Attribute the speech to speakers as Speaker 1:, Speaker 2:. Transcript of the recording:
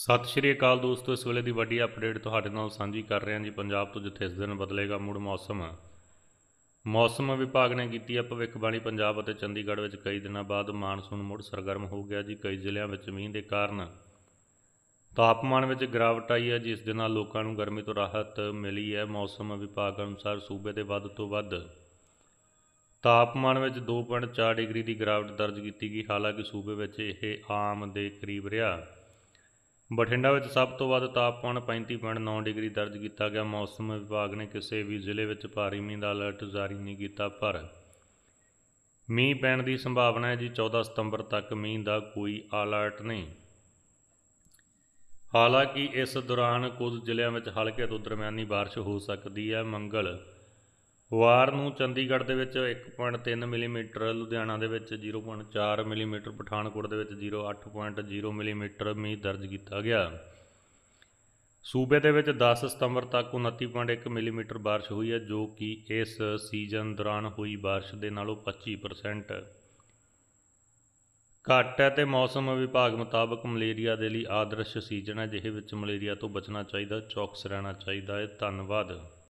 Speaker 1: ਸਤਿ ਸ਼੍ਰੀ ਅਕਾਲ ਦੋਸਤੋ ਇਸ ਵੇਲੇ ਦੀ ਵੱਡੀ ਅਪਡੇਟ ਤੁਹਾਡੇ ਨਾਲ ਸਾਂਝੀ ਕਰ ਰਹੇ ਹਾਂ ਜੀ ਪੰਜਾਬ ਤੋਂ ਜਿੱਥੇ ਇਸ ਦਿਨ ਬਦਲੇਗਾ ਮੂਡ ਮੌਸਮ ਮੌਸਮ ਵਿਭਾਗ ਨੇ ਕੀਤੀ ਹੈ ਭਵਿੱਖਬਾਣੀ ਪੰਜਾਬ ਅਤੇ ਚੰਡੀਗੜ੍ਹ ਵਿੱਚ ਕਈ ਦਿਨਾਂ ਬਾਅਦ ਮਾਨਸੂਨ ਮੁੜ ਸਰਗਰਮ ਹੋ ਗਿਆ ਜੀ ਕਈ ਜ਼ਿਲ੍ਹਿਆਂ ਵਿੱਚ ਮੀਂਹ ਦੇ ਕਾਰਨ ਤਾਪਮਾਨ ਵਿੱਚ ਗਿਰਾਵਟ ਆਈ ਹੈ ਜਿਸ ਦੇ ਨਾਲ ਲੋਕਾਂ ਨੂੰ ਗਰਮੀ ਤੋਂ ਰਾਹਤ ਮਿਲੀ ਹੈ ਮੌਸਮ ਵਿਭਾਗ ਅਨੁਸਾਰ ਸੂਬੇ ਦੇ ਵੱਧ ਤੋਂ ਵੱਧ ਤਾਪਮਾਨ ਵਿੱਚ 2.4 ਡਿਗਰੀ ਦੀ ਗਿਰਾਵਟ ਦਰਜ ਕੀਤੀ ਗਈ ਹਾਲਾਂਕਿ ਸੂਬੇ ਵਿੱਚ ਇਹ ਆਮ ਦੇ ਕਰੀਬ ਰਿਹਾ ਬਠਿੰਡਾ ਵਿੱਚ ਸਭ ਤੋਂ ਵੱਧ ਤਾਪਮਾਨ 35.9 ਡਿਗਰੀ ਦਰਜ ਕੀਤਾ ਗਿਆ ਮੌਸਮ ਵਿਭਾਗ ਨੇ ਕਿਸੇ ਵੀ ਜ਼ਿਲ੍ਹੇ ਵਿੱਚ ਭਾਰੀ ਮੀਂਹ ਦਾ ਅਲਰਟ ਜਾਰੀ ਨਹੀਂ ਕੀਤਾ ਪਰ ਮੀਂਹ ਪੈਣ ਦੀ ਸੰਭਾਵਨਾ ਹੈ ਜੀ 14 ਸਤੰਬਰ ਤੱਕ ਮੀਂਹ ਦਾ ਕੋਈ ਅਲਰਟ ਨਹੀਂ ਹਾਲਾਂਕਿ ਇਸ ਦੌਰਾਨ ਕੁਝ ਜ਼ਿਲ੍ਹਿਆਂ ਵਿੱਚ ਹਲਕੇ ਤੋਂ ਦਰਮਿਆਨੀ بارش ਹੋ ਸਕਦੀ ਹੈ ਮੰਗਲ ਵਾਰ ਨੂੰ ਚੰਡੀਗੜ੍ਹ ਦੇ ਵਿੱਚ 1.3 ਮਿਲੀਮੀਟਰ ਲੁਧਿਆਣਾ ਦੇ ਵਿੱਚ 0.4 ਮਿਲੀਮੀਟਰ ਪਠਾਨਕੋਟ ਦੇ ਵਿੱਚ 08.0 ਮਿਲੀਮੀਟਰ ਮੀਂਹ ਦਰਜ ਕੀਤਾ ਗਿਆ ਸੂਬੇ ਦੇ ਵਿੱਚ 10 ਸਤੰਬਰ ਤੱਕ 29.1 ਮਿਲੀਮੀਟਰ بارش ਹੋਈ ਹੈ ਜੋ ਕਿ ਇਸ ਸੀਜ਼ਨ ਦੌਰਾਨ ਹੋਈ بارش ਦੇ ਨਾਲੋਂ 25% ਘੱਟ ਹੈ ਤੇ ਮੌਸਮ ਵਿਭਾਗ ਮੁਤਾਬਕ ਮਲੇਰੀਆ ਦੇ ਲਈ ਆਦਰਸ਼ ਸੀਜ਼ਨ ਹੈ ਜਿਹੇ ਵਿੱਚ ਮਲੇਰੀਆ ਤੋਂ ਬਚਣਾ ਚਾਹੀਦਾ ਚੌਕਸ ਰਹਿਣਾ ਚਾਹੀਦਾ ਹੈ ਧੰਨਵਾਦ